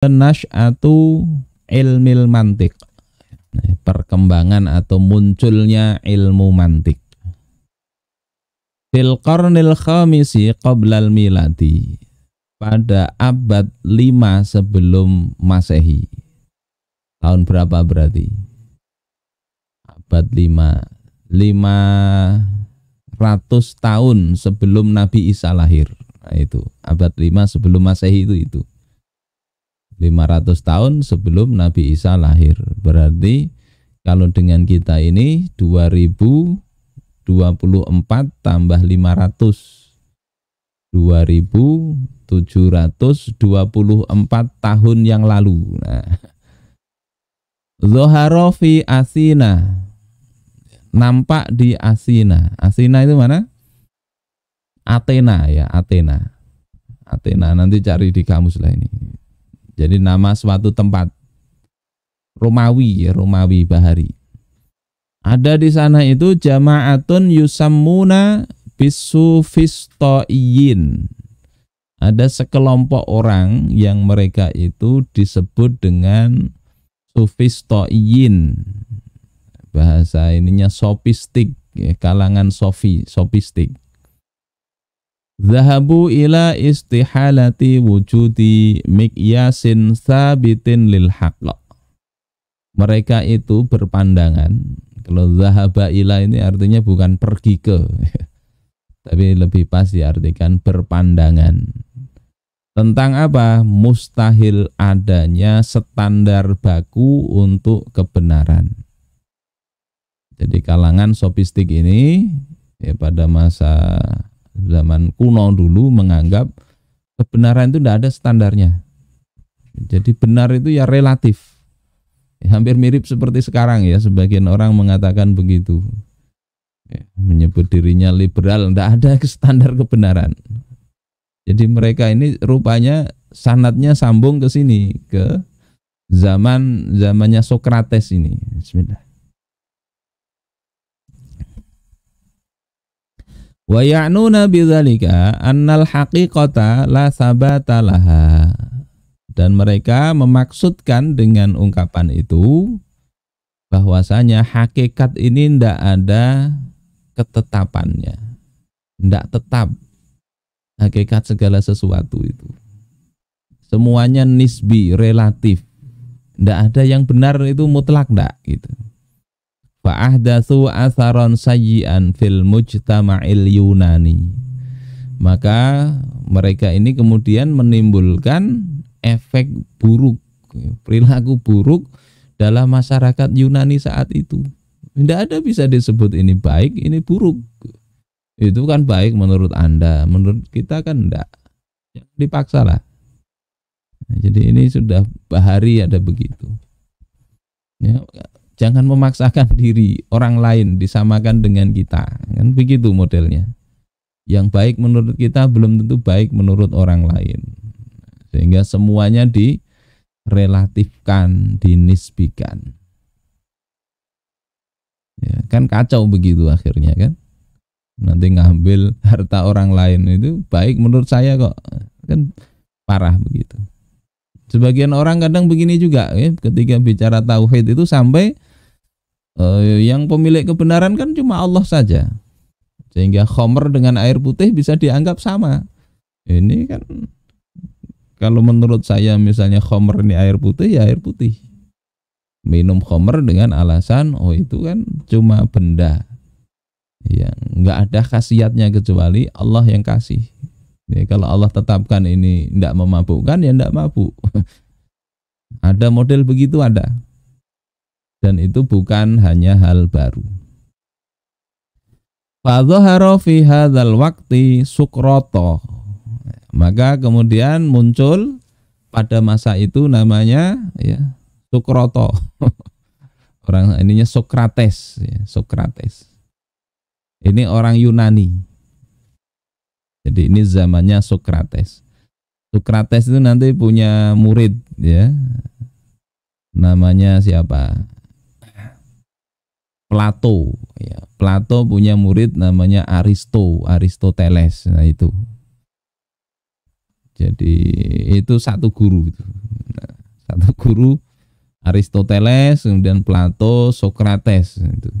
atau ilmil mantik perkembangan atau munculnya ilmu mantik fil qarnil khamisi qoblal miladi pada abad 5 sebelum masehi tahun berapa berarti abad 5 ratus tahun sebelum Nabi Isa lahir nah, itu abad 5 sebelum masehi itu itu 500 tahun sebelum Nabi Isa lahir. Berarti kalau dengan kita ini 2024 tambah 500 2724 tahun yang lalu. Nah. Zoharofi Asina nampak di Asina. Asina itu mana? Athena ya, Athena. Athena nanti cari di kamus lah ini. Jadi nama suatu tempat. Romawi, ya, Romawi Bahari. Ada di sana itu jama'atun yusamuna bisufistoiyin. Ada sekelompok orang yang mereka itu disebut dengan sufistoiyin. Bahasa ininya sofistik, ya, kalangan sofi, sofistik Zahabu ila istihalati wujudi mikyasin sabitin lil haqq. Mereka itu berpandangan, kalau zahaba ila ini artinya bukan pergi ke, tapi lebih pas diartikan berpandangan. Tentang apa? Mustahil adanya standar baku untuk kebenaran. Jadi kalangan sofistik ini ya pada masa zaman kuno dulu menganggap kebenaran itu tidak ada standarnya. Jadi benar itu ya relatif. Ya, hampir mirip seperti sekarang ya, sebagian orang mengatakan begitu. Ya, menyebut dirinya liberal, tidak ada standar kebenaran. Jadi mereka ini rupanya sanatnya sambung ke sini, ke zaman zamannya Sokrates ini. Bismillah. Wa ya'nuna bidzalika annal haqiqata la sabata laha. Dan mereka memaksudkan dengan ungkapan itu bahwasanya hakikat ini ndak ada ketetapannya. ndak tetap hakikat segala sesuatu itu. Semuanya nisbi, relatif. ndak ada yang benar itu mutlak ndak gitu fa ahdatsu atharon sayyi'an fil mujtama'il Yunani. Maka mereka ini kemudian menimbulkan efek buruk, perilaku buruk dalam masyarakat Yunani saat itu. Tidak ada bisa disebut ini baik, ini buruk. Itu kan baik menurut Anda, menurut kita kan tidak. Ya, dipaksa lah. jadi ini sudah bahari ada begitu. Ya, Jangan memaksakan diri orang lain disamakan dengan kita. Kan begitu modelnya. Yang baik menurut kita belum tentu baik menurut orang lain. Sehingga semuanya direlatifkan, dinisbikan. Ya, kan kacau begitu akhirnya kan. Nanti ngambil harta orang lain itu baik menurut saya kok. Kan parah begitu. Sebagian orang kadang begini juga ya, ketika bicara tauhid itu sampai uh, yang pemilik kebenaran kan cuma Allah saja. Sehingga khomer dengan air putih bisa dianggap sama. Ini kan kalau menurut saya misalnya khomer ini air putih ya air putih. Minum khomer dengan alasan oh itu kan cuma benda yang nggak ada khasiatnya kecuali Allah yang kasih. Ya, kalau Allah tetapkan ini tidak memabukkan ya tidak mabuk. ada model begitu ada dan itu bukan hanya hal baru. Fadhahara fi hadzal waqti Maka kemudian muncul pada masa itu namanya ya Sukroto. orang ininya Sokrates, ya, Sokrates. Ini orang Yunani. Jadi ini zamannya Sokrates. Sokrates itu nanti punya murid ya. Namanya siapa? Plato ya. Plato punya murid namanya Aristo Aristoteles nah itu jadi itu satu guru itu nah, satu guru Aristoteles kemudian Plato Sokrates itu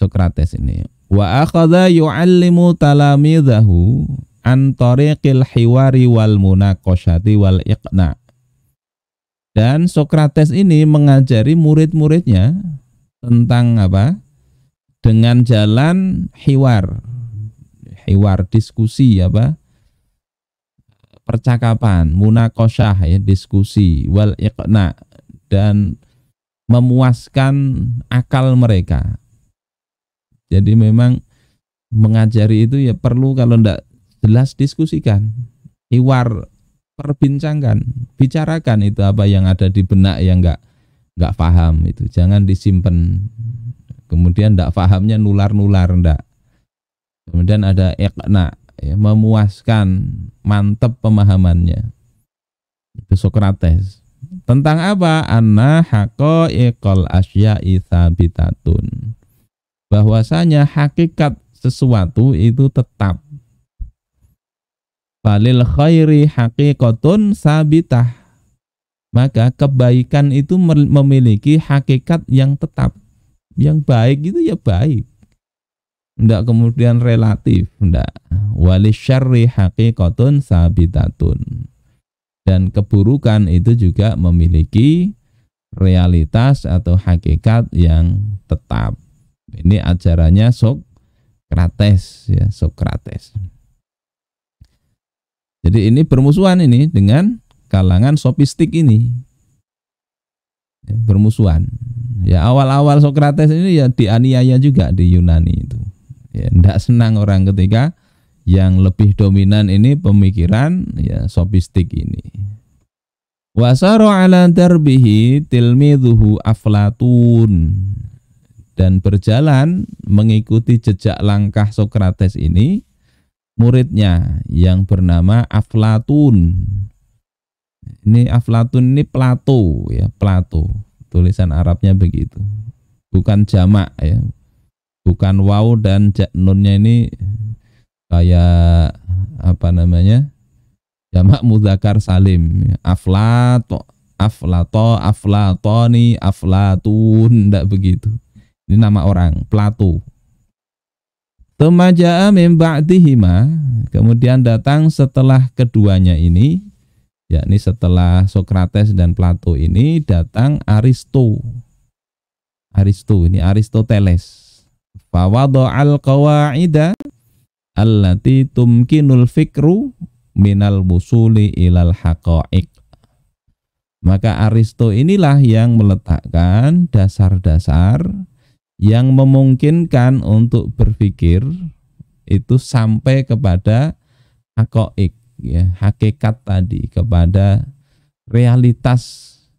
Sokrates ini wa akhadha yu'allimu talamidahu an tariqil hiwari wal munaqashati wal iqna dan Sokrates ini mengajari murid-muridnya tentang apa? Dengan jalan hiwar, hiwar diskusi apa? percakapan, munakosyah ya, diskusi, wal iqna dan memuaskan akal mereka. Jadi memang mengajari itu ya perlu kalau ndak jelas diskusikan, hiwar perbincangkan, bicarakan itu apa yang ada di benak yang enggak nggak paham itu jangan disimpan kemudian nggak pahamnya nular-nular ndak kemudian ada ekna ya, memuaskan mantep pemahamannya itu Socrates tentang apa anna ekol asya isabitatun bahwasanya hakikat sesuatu itu tetap falil khairi haqiqatun sabitah maka kebaikan itu memiliki hakikat yang tetap yang baik itu ya baik tidak kemudian relatif Tidak. wali syarri hakikatun sabitatun dan keburukan itu juga memiliki realitas atau hakikat yang tetap ini ajarannya Sokrates ya Sokrates jadi ini permusuhan ini dengan kalangan sofistik ini ya, bermusuhan. Ya awal-awal Sokrates ini ya dianiaya juga di Yunani itu. Ya tidak senang orang ketika yang lebih dominan ini pemikiran ya sofistik ini. Wasaro ala darbihi tilmidhuhu Aflatun dan berjalan mengikuti jejak langkah Sokrates ini muridnya yang bernama Aflatun ini Aflatun ini Plato ya, Plato. Tulisan Arabnya begitu. Bukan jamak ya. Bukan Wow dan ja, ini kayak apa namanya? jamak mudzakkar salim. Aflato, aflato, aflatoni, aflatun, tidak begitu. Ini nama orang, Plato. Temaja mim ba'dihima, kemudian datang setelah keduanya ini yakni setelah Sokrates dan Plato ini datang Aristo. Aristo ini Aristoteles. Fawadha al-qawaida allati tumkinul fikru minal musuli ilal haqa'iq. Maka Aristo inilah yang meletakkan dasar-dasar yang memungkinkan untuk berpikir itu sampai kepada hakoik ya hakikat tadi kepada realitas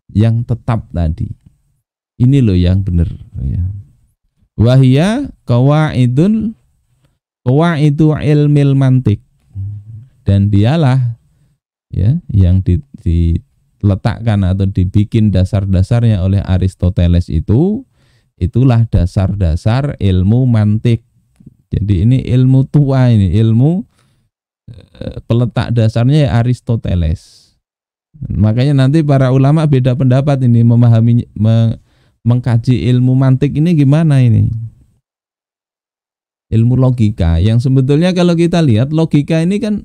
yang tetap tadi ini loh yang benar ya wahia kawaidun kawaidu ilmil mantik dan dialah ya yang di, diletakkan atau dibikin dasar-dasarnya oleh Aristoteles itu itulah dasar-dasar ilmu mantik jadi ini ilmu tua ini ilmu Eh, peletak dasarnya ya Aristoteles. Makanya nanti para ulama beda pendapat ini memahami me, mengkaji ilmu mantik ini gimana ini? Ilmu logika yang sebetulnya kalau kita lihat logika ini kan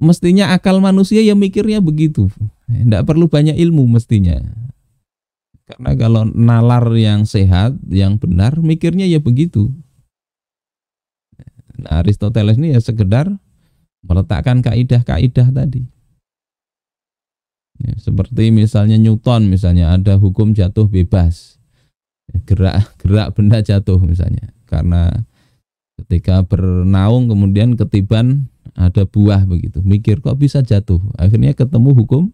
mestinya akal manusia yang mikirnya begitu. Tidak eh, perlu banyak ilmu mestinya. Karena kalau nalar yang sehat, yang benar, mikirnya ya begitu. Nah, Aristoteles ini ya sekedar meletakkan kaidah-kaidah tadi. Ya, seperti misalnya Newton misalnya ada hukum jatuh bebas. Gerak-gerak ya, benda jatuh misalnya karena ketika bernaung kemudian ketiban ada buah begitu. Mikir kok bisa jatuh. Akhirnya ketemu hukum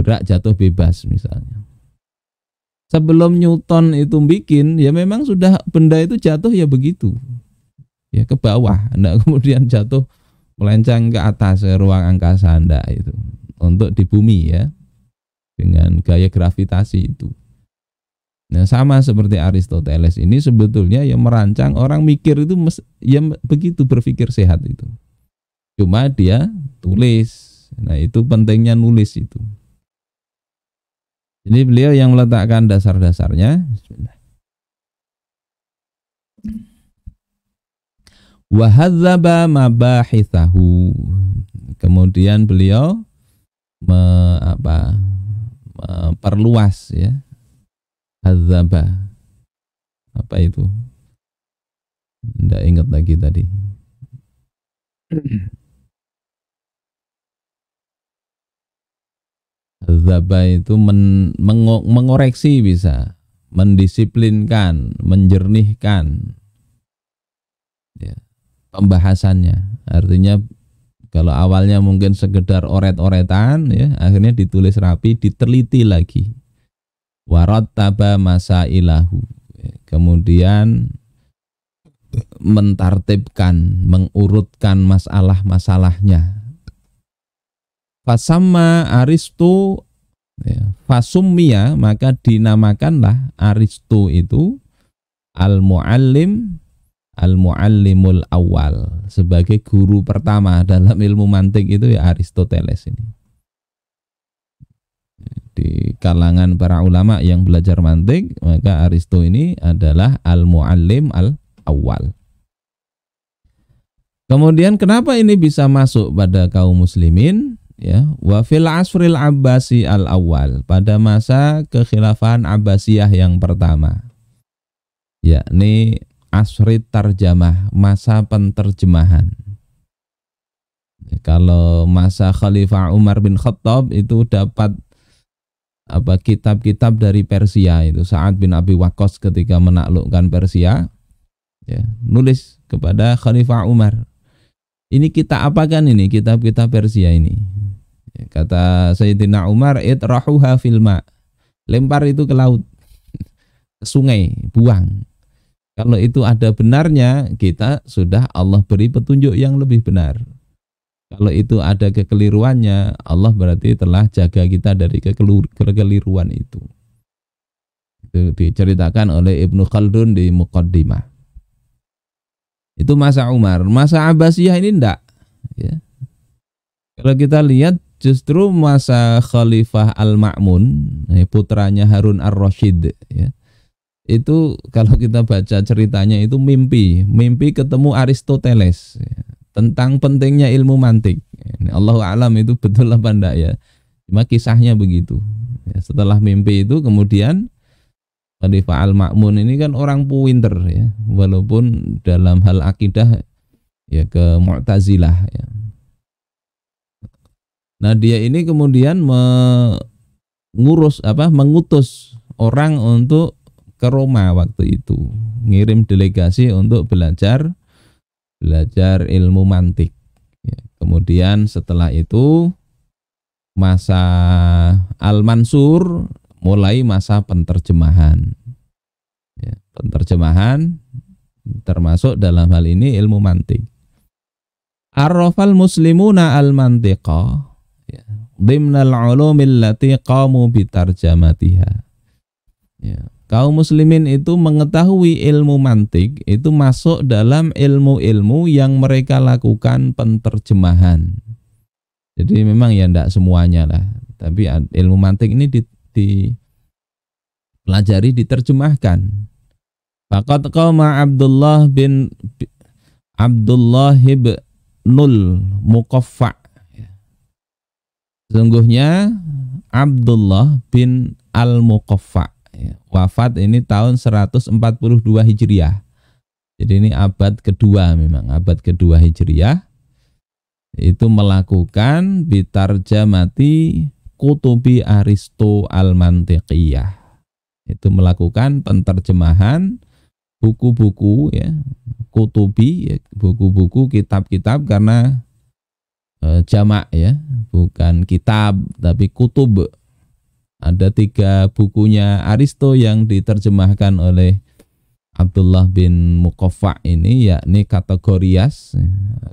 gerak jatuh bebas misalnya. Sebelum Newton itu bikin ya memang sudah benda itu jatuh ya begitu. Ya ke bawah, enggak nah, kemudian jatuh melenceng ke atas ruang angkasa Anda itu untuk di bumi ya dengan gaya gravitasi itu. Nah, sama seperti Aristoteles ini sebetulnya yang merancang orang mikir itu yang begitu berpikir sehat itu. Cuma dia tulis. Nah, itu pentingnya nulis itu. Jadi beliau yang meletakkan dasar-dasarnya wahadzaba mabahisahu kemudian beliau me, apa perluas ya hadzaba apa itu tidak ingat lagi tadi Zaba itu men, mengoreksi bisa, mendisiplinkan, menjernihkan, pembahasannya. Artinya kalau awalnya mungkin sekedar oret-oretan ya, akhirnya ditulis rapi, diteliti lagi. Warot taba masa ilahu. Kemudian mentartibkan, mengurutkan masalah-masalahnya. Pasama aristu ya, fasumia maka dinamakanlah aristu itu al-muallim al-muallimul awal sebagai guru pertama dalam ilmu mantik itu ya Aristoteles ini di kalangan para ulama yang belajar mantik maka Aristo ini adalah al-muallim al-awal kemudian kenapa ini bisa masuk pada kaum muslimin ya wa fil asril abbasi al-awal pada masa kekhilafan abbasiyah yang pertama yakni asri tarjamah, masa penterjemahan. Ya, kalau masa Khalifah Umar bin Khattab itu dapat apa kitab-kitab dari Persia itu saat bin Abi Wakos ketika menaklukkan Persia ya, nulis kepada Khalifah Umar. Ini kita apakan ini kitab-kitab Persia ini? Ya, kata Sayyidina Umar, "Itrahuha rahuha filma, Lempar itu ke laut, sungai, buang. Kalau itu ada benarnya, kita sudah Allah beri petunjuk yang lebih benar. Kalau itu ada kekeliruannya, Allah berarti telah jaga kita dari kekeliruan itu. Itu diceritakan oleh Ibnu Khaldun di Muqaddimah. Itu masa Umar. Masa Abbasiyah ini enggak. Ya. Kalau kita lihat justru masa Khalifah Al-Ma'mun, eh, putranya Harun Ar-Rashid. Ya itu kalau kita baca ceritanya itu mimpi, mimpi ketemu Aristoteles tentang pentingnya ilmu mantik. Allah alam itu betul apa enggak ya? Cuma kisahnya begitu. Ya, setelah mimpi itu kemudian Khalifah al Makmun ini kan orang pinter ya, walaupun dalam hal akidah ya ke Mu'tazilah ya. Nah, dia ini kemudian mengurus apa? mengutus orang untuk ke Roma waktu itu ngirim delegasi untuk belajar belajar ilmu mantik ya, kemudian setelah itu masa Al Mansur mulai masa penterjemahan ya, penterjemahan termasuk dalam hal ini ilmu mantik Arrafal muslimuna al mantiqa ya, dimnal ulumil lati qamu bitarjamatiha ya, kaum muslimin itu mengetahui ilmu mantik itu masuk dalam ilmu-ilmu yang mereka lakukan penterjemahan. Jadi memang ya tidak semuanya lah, tapi ilmu mantik ini di, dipelajari diterjemahkan. Fakat qama Abdullah bin Abdullah ibnul Muqaffa. Sesungguhnya Abdullah bin Al-Muqaffa wafat ini tahun 142 Hijriah. Jadi ini abad kedua memang, abad kedua Hijriah. Itu melakukan bitarjamati kutubi Aristo al-Mantiqiyah. Itu melakukan penterjemahan buku-buku ya, kutubi buku ya, buku-buku kitab-kitab karena e, jamak ya, bukan kitab tapi kutub ada tiga bukunya Aristo yang diterjemahkan oleh Abdullah bin Mukofa ini yakni kategorias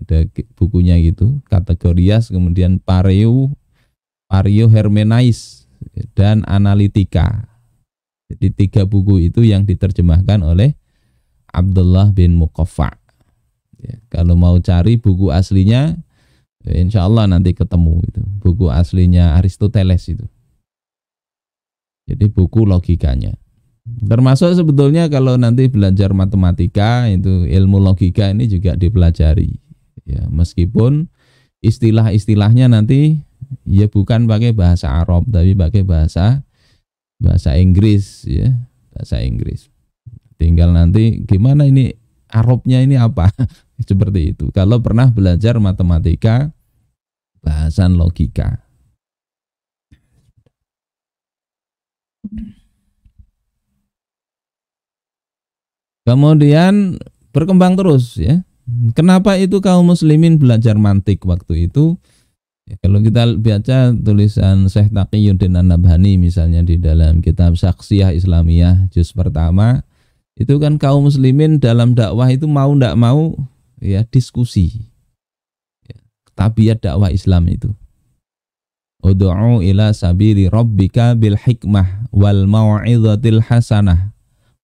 ada bukunya gitu kategorias kemudian pareo pareo hermenais dan analitika jadi tiga buku itu yang diterjemahkan oleh Abdullah bin Mukofa ya, kalau mau cari buku aslinya ya insya Allah nanti ketemu itu buku aslinya Aristoteles itu jadi buku logikanya. Termasuk sebetulnya kalau nanti belajar matematika itu ilmu logika ini juga dipelajari. Ya, meskipun istilah-istilahnya nanti ya bukan pakai bahasa Arab tapi pakai bahasa bahasa Inggris ya, bahasa Inggris. Tinggal nanti gimana ini Arabnya ini apa? Seperti itu. Kalau pernah belajar matematika bahasan logika Kemudian berkembang terus ya. Kenapa itu kaum muslimin belajar mantik waktu itu? Ya, kalau kita baca tulisan Syekh Taqiyuddin An-Nabhani misalnya di dalam kitab Saksiyah Islamiyah juz pertama, itu kan kaum muslimin dalam dakwah itu mau tidak mau ya diskusi. Ya, tabiat dakwah Islam itu. Udu'u ila sabili rabbika bil hikmah wal maw'idhatil hasanah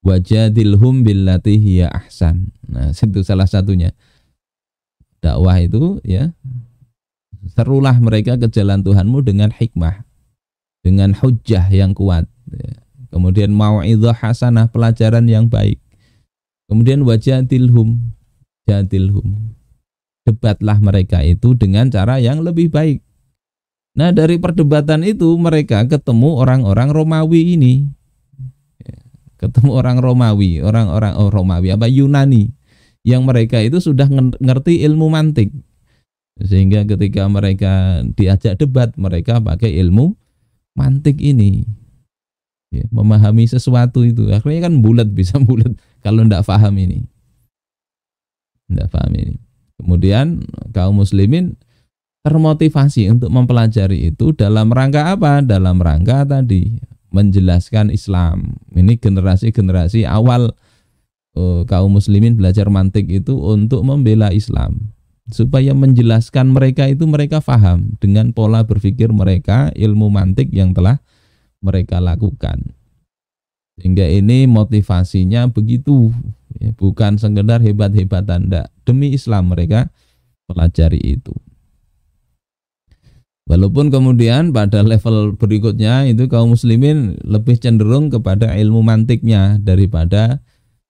wajadilhum billati hiya ahsan. Nah, itu salah satunya. Dakwah itu ya serulah mereka ke jalan Tuhanmu dengan hikmah, dengan hujjah yang kuat. Ya. Kemudian mau'izah hasanah pelajaran yang baik. Kemudian wajadilhum jadilhum. Debatlah mereka itu dengan cara yang lebih baik Nah, dari perdebatan itu mereka ketemu orang-orang Romawi ini. Ketemu orang Romawi, orang-orang oh Romawi apa Yunani yang mereka itu sudah ngerti ilmu mantik. Sehingga ketika mereka diajak debat, mereka pakai ilmu mantik ini. Ya, memahami sesuatu itu. Akhirnya kan bulat bisa bulat kalau tidak faham ini. Tidak faham ini. Kemudian kaum muslimin termotivasi untuk mempelajari itu dalam rangka apa? Dalam rangka tadi menjelaskan Islam. Ini generasi-generasi awal uh, kaum muslimin belajar mantik itu untuk membela Islam supaya menjelaskan mereka itu mereka faham dengan pola berpikir mereka ilmu mantik yang telah mereka lakukan. Sehingga ini motivasinya begitu, ya, bukan sekedar hebat-hebatan, tidak. Demi Islam mereka pelajari itu. Walaupun kemudian pada level berikutnya itu kaum muslimin lebih cenderung kepada ilmu mantiknya daripada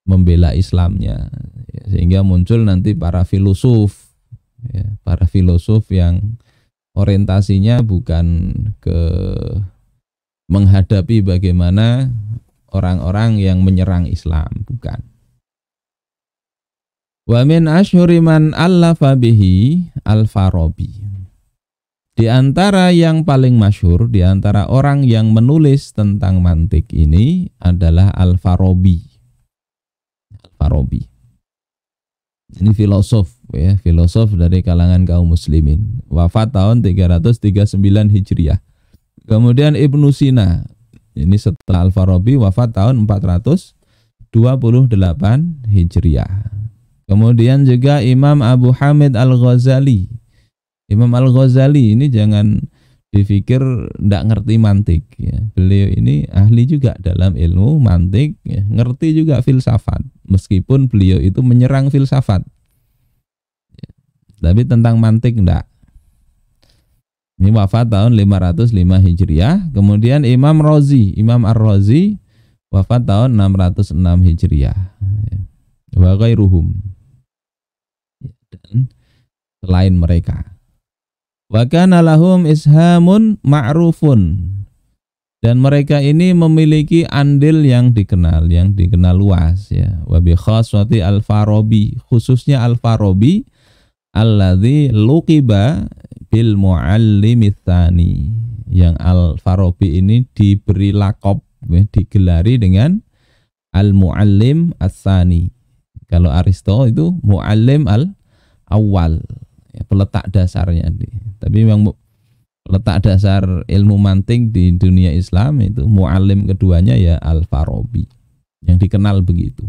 membela Islamnya. Ya, sehingga muncul nanti para filosof, ya, para filosof yang orientasinya bukan ke menghadapi bagaimana orang-orang yang menyerang Islam, bukan. Wa min ashuriman allafa al-Farabi. Di antara yang paling masyur di antara orang yang menulis tentang mantik ini adalah Al-Farabi. Al-Farabi. Ini filosof ya, filosof dari kalangan kaum muslimin. Wafat tahun 339 Hijriah. Kemudian Ibnu Sina. Ini setelah Al-Farabi wafat tahun 428 Hijriah. Kemudian juga Imam Abu Hamid Al-Ghazali Imam Al-Ghazali ini jangan dipikir tidak ngerti mantik ya. Beliau ini ahli juga dalam ilmu mantik, ya. ngerti juga filsafat meskipun beliau itu menyerang filsafat. Ya. Tapi tentang mantik tidak. Ini wafat tahun 505 Hijriah, kemudian Imam Rozi, Imam ar rozi wafat tahun 606 Hijriah. Bagai ya. ruhum ya, Dan selain mereka Wa kana lahum ishamun ma'rufun. Dan mereka ini memiliki andil yang dikenal, yang dikenal luas ya. Wa bi khaswati al-Farabi, khususnya al-Farabi alladzi luqiba bil muallimi tsani yang Al-Farabi ini diberi lakop ya, digelari dengan Al-Muallim As-Sani. Kalau Aristo itu Muallim Al-Awwal ya, peletak dasarnya tapi memang letak dasar ilmu manting di dunia Islam itu mualim keduanya ya Al-Farabi yang dikenal begitu.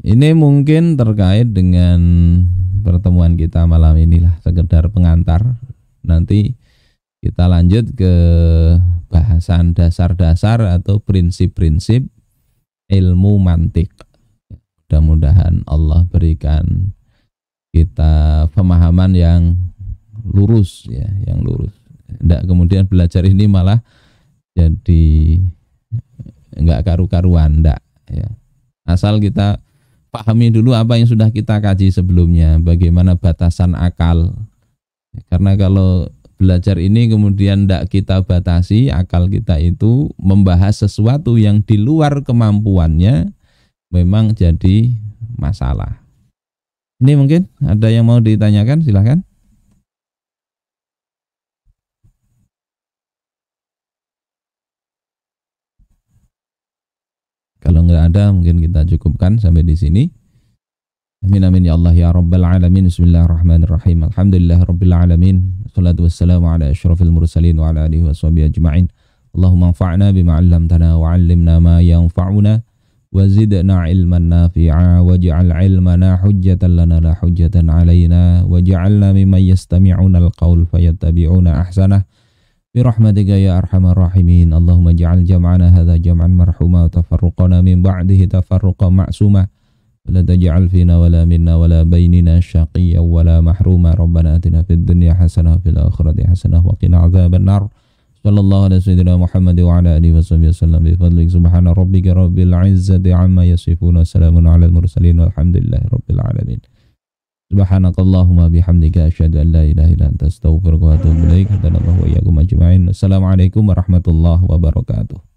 Ini mungkin terkait dengan pertemuan kita malam inilah sekedar pengantar. Nanti kita lanjut ke bahasan dasar-dasar atau prinsip-prinsip ilmu mantik. Mudah-mudahan Allah berikan kita pemahaman yang lurus ya, yang lurus. Tidak kemudian belajar ini malah jadi nggak karu-karuan, tidak. ya. Asal kita pahami dulu apa yang sudah kita kaji sebelumnya, bagaimana batasan akal. Karena kalau belajar ini kemudian tidak kita batasi akal kita itu membahas sesuatu yang di luar kemampuannya memang jadi masalah ini mungkin ada yang mau ditanyakan, silahkan. Kalau nggak ada, mungkin kita cukupkan sampai di sini. Amin amin ya Allah ya Rabbal Alamin Bismillahirrahmanirrahim Alhamdulillah Rabbil Alamin Salatu wassalamu ala ashrafil mursalin wa ala alihi wa sahbihi ajma'in Allahumma anfa'na bima 'allamtana wa 'allimna ma yanfa'una وزدنا علما نافعا واجعل علمنا حجة لنا لا حجة علينا واجعلنا ممن يستمعون القول فيتبعون أحسنه برحمتك يا أرحم الراحمين اللهم اجعل جمعنا هذا جمعا مرحوما وتفرقنا من بعده تفرقا معصوما ولا تجعل فينا ولا منا ولا بيننا شقيا ولا محروما ربنا آتنا في الدنيا حسنة وفي الآخرة حسنة وقنا عذاب النار صلى الله على سيدنا محمد وعلى آله وصحبه وسلم بفضلك سبحان ربك رب العزة عما يصفون وسلام على المرسلين والحمد لله رب العالمين سبحانك اللهم بحمدك أشهد أن لا إله إلا أنت أستغفرك وأتوب إليك الله وإياكم أجمعين السلام عليكم ورحمة الله وبركاته